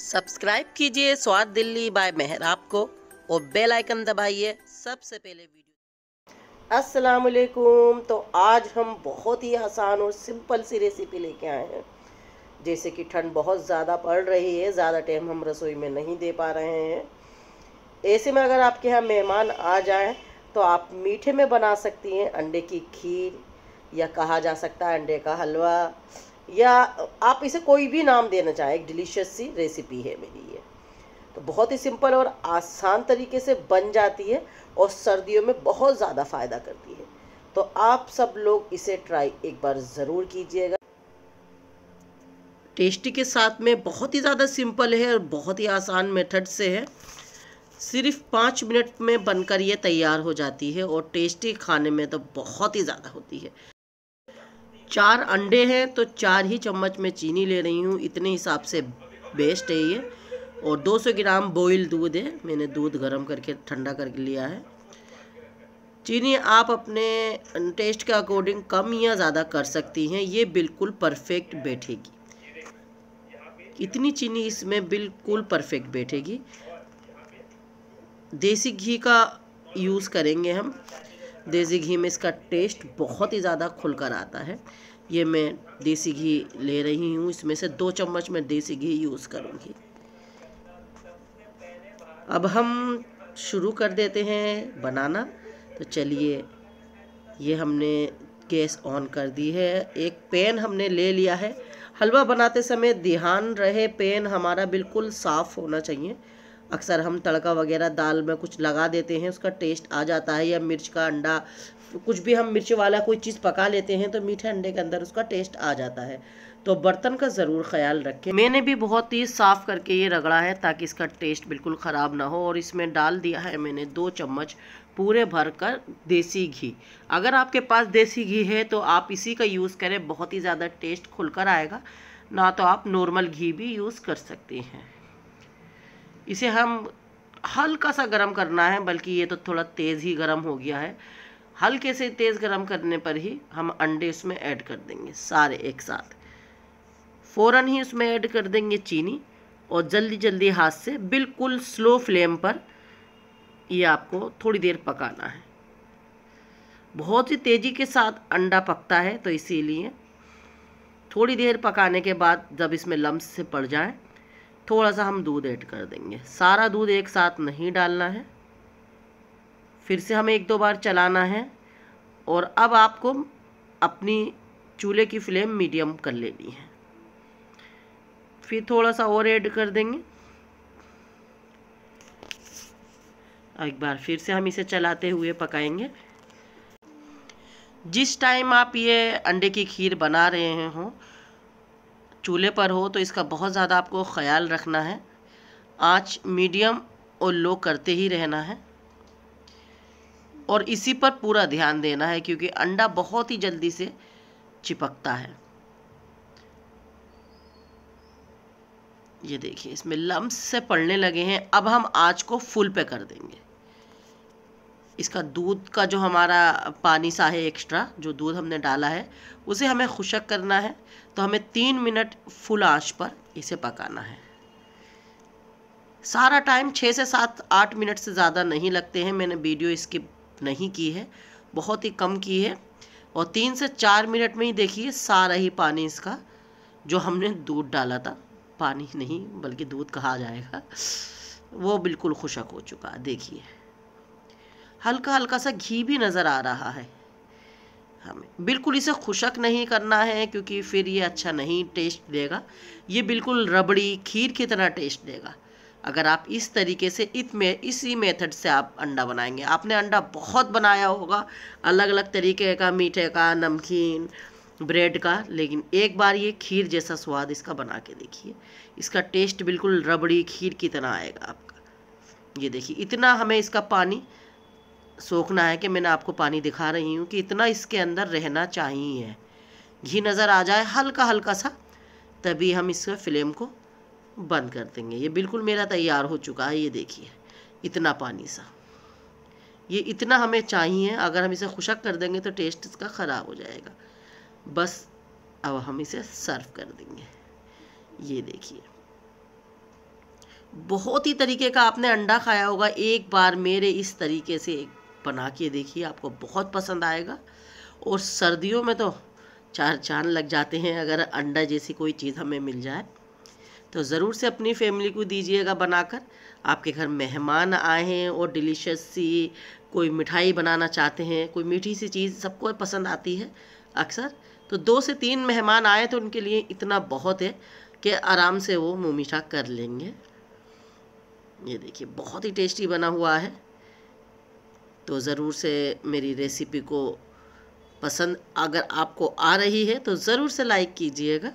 subscribe कीजिए स्वाद Delhi bye मेहर आपको और बेल आइकन दबाइए सबसे पहले वीडियो अस्सलाम वालेकुम तो आज हम बहुत ही आसान और सिंपल सी रेसिपी लेके आए हैं जैसे कि ठंड बहुत ज़्यादा पड़ रही है ज़्यादा टाइम हम रसोई में नहीं दे पा रहे हैं ऐसे में अगर आपके यहाँ मेहमान आ जाएँ तो आप मीठे में बना सकती हैं अंडे की खीर या कहा जा सकता है अंडे का हलवा या आप इसे कोई भी नाम देना चाहें एक डिलीशियस सी रेसिपी है मेरी ये तो बहुत ही सिंपल और आसान तरीके से बन जाती है और सर्दियों में बहुत ज़्यादा फ़ायदा करती है तो आप सब लोग इसे ट्राई एक बार ज़रूर कीजिएगा टेस्टी के साथ में बहुत ही ज़्यादा सिंपल है और बहुत ही आसान मेथड से है सिर्फ पाँच मिनट में बनकर ये तैयार हो जाती है और टेस्टी खाने में तो बहुत ही ज़्यादा होती है चार अंडे हैं तो चार ही चम्मच में चीनी ले रही हूँ इतने हिसाब से बेस्ट है ये और 200 ग्राम बॉयल दूध है मैंने दूध गर्म करके ठंडा करके लिया है चीनी आप अपने टेस्ट के अकॉर्डिंग कम या ज़्यादा कर सकती हैं ये बिल्कुल परफेक्ट बैठेगी इतनी चीनी इसमें बिल्कुल परफेक्ट बैठेगी देसी घी का यूज़ करेंगे हम देसी घी में इसका टेस्ट बहुत ही ज़्यादा खुलकर आता है ये मैं देसी घी ले रही हूँ इसमें से दो चम्मच मैं देसी घी यूज़ करूँगी अब हम शुरू कर देते हैं बनाना तो चलिए ये हमने गैस ऑन कर दी है एक पैन हमने ले लिया है हलवा बनाते समय ध्यान रहे पैन हमारा बिल्कुल साफ़ होना चाहिए अक्सर हम तड़का वगैरह दाल में कुछ लगा देते हैं उसका टेस्ट आ जाता है या मिर्च का अंडा कुछ भी हम मिर्च वाला कोई चीज़ पका लेते हैं तो मीठे अंडे के अंदर उसका टेस्ट आ जाता है तो बर्तन का ज़रूर ख्याल रखें मैंने भी बहुत ही साफ़ करके ये रगड़ा है ताकि इसका टेस्ट बिल्कुल ख़राब ना हो और इसमें डाल दिया है मैंने दो चम्मच पूरे भर कर देसी घी अगर आपके पास देसी घी है तो आप इसी का यूज़ करें बहुत ही ज़्यादा टेस्ट खुलकर आएगा ना तो आप नॉर्मल घी भी यूज़ कर सकते हैं इसे हम हल्का सा गर्म करना है बल्कि ये तो थोड़ा तेज़ ही गर्म हो गया है हल्के से तेज़ गर्म करने पर ही हम अंडे उसमें ऐड कर देंगे सारे एक साथ फ़ौर ही उसमें ऐड कर देंगे चीनी और जल्दी जल्दी हाथ से बिल्कुल स्लो फ्लेम पर ये आपको थोड़ी देर पकाना है बहुत ही तेज़ी के साथ अंडा पकता है तो इसीलिए थोड़ी देर पकाने के बाद जब इसमें लम्ब से पड़ जाए थोड़ा सा हम दूध ऐड कर देंगे सारा दूध एक साथ नहीं डालना है फिर से हमें एक दो बार चलाना है और अब आपको अपनी चूल्हे की फ्लेम मीडियम कर लेनी है फिर थोड़ा सा और ऐड कर देंगे एक बार फिर से हम इसे चलाते हुए पकाएंगे जिस टाइम आप ये अंडे की खीर बना रहे हों चूल्हे पर हो तो इसका बहुत ज़्यादा आपको ख्याल रखना है आँच मीडियम और लो करते ही रहना है और इसी पर पूरा ध्यान देना है क्योंकि अंडा बहुत ही जल्दी से चिपकता है ये देखिए इसमें लम्ब से पड़ने लगे हैं अब हम आँच को फुल पे कर देंगे इसका दूध का जो हमारा पानी सा है एक्स्ट्रा जो दूध हमने डाला है उसे हमें खुशक करना है तो हमें तीन मिनट फुल आंच पर इसे पकाना है सारा टाइम छः से सात आठ मिनट से ज़्यादा नहीं लगते हैं मैंने वीडियो स्किप नहीं की है बहुत ही कम की है और तीन से चार मिनट में ही देखिए सारा ही पानी इसका जो हमने दूध डाला था पानी नहीं बल्कि दूध कहा जाएगा वो बिल्कुल खुशक हो चुका है देखिए हल्का हल्का सा घी भी नज़र आ रहा है हमें बिल्कुल इसे खुशक नहीं करना है क्योंकि फिर ये अच्छा नहीं टेस्ट देगा ये बिल्कुल रबड़ी खीर की तरह टेस्ट देगा अगर आप इस तरीके से इत में इसी मेथड से आप अंडा बनाएंगे आपने अंडा बहुत बनाया होगा अलग अलग तरीके का मीठे का नमकीन ब्रेड का लेकिन एक बार ये खीर जैसा स्वाद इसका बना के देखिए इसका टेस्ट बिल्कुल रबड़ी खीर की तरह आएगा आपका ये देखिए इतना हमें इसका पानी सोखना है कि मैंने आपको पानी दिखा रही हूँ कि इतना इसके अंदर रहना चाहिए घी नज़र आ जाए हल्का हल्का सा तभी हम इस फ्लेम को बंद कर देंगे ये बिल्कुल मेरा तैयार हो चुका है ये देखिए इतना पानी सा ये इतना हमें चाहिए अगर हम इसे खुशक कर देंगे तो टेस्ट इसका ख़राब हो जाएगा बस अब हम इसे सर्व कर देंगे ये देखिए बहुत ही तरीके का आपने अंडा खाया होगा एक बार मेरे इस तरीके से एक बना के देखिए आपको बहुत पसंद आएगा और सर्दियों में तो चार चांद लग जाते हैं अगर अंडा जैसी कोई चीज़ हमें मिल जाए तो ज़रूर से अपनी फैमिली को दीजिएगा बनाकर आपके घर मेहमान आए हैं और डिलीशियस सी कोई मिठाई बनाना चाहते हैं कोई मीठी सी चीज़ सबको पसंद आती है अक्सर तो दो से तीन मेहमान आए तो उनके लिए इतना बहुत है कि आराम से वो मुँह मीठा कर लेंगे ये देखिए बहुत ही टेस्टी बना हुआ है तो ज़रूर से मेरी रेसिपी को पसंद अगर आपको आ रही है तो ज़रूर से लाइक कीजिएगा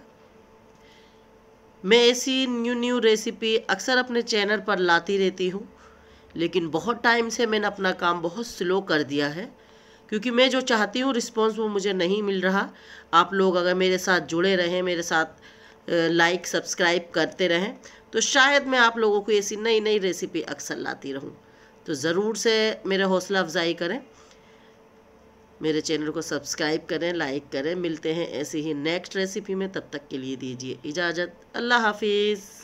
मैं ऐसी न्यू न्यू रेसिपी अक्सर अपने चैनल पर लाती रहती हूँ लेकिन बहुत टाइम से मैंने अपना काम बहुत स्लो कर दिया है क्योंकि मैं जो चाहती हूँ रिस्पॉन्स वो मुझे नहीं मिल रहा आप लोग अगर मेरे साथ जुड़े रहें मेरे साथ लाइक सब्सक्राइब करते रहें तो शायद मैं आप लोगों को ऐसी नई नई रेसिपी अक्सर लाती रहूँ तो ज़रूर से मेरे हौसला अफजाई करें मेरे चैनल को सब्सक्राइब करें लाइक करें मिलते हैं ऐसी ही नेक्स्ट रेसिपी में तब तक के लिए दीजिए इजाज़त अल्लाह हाफिज़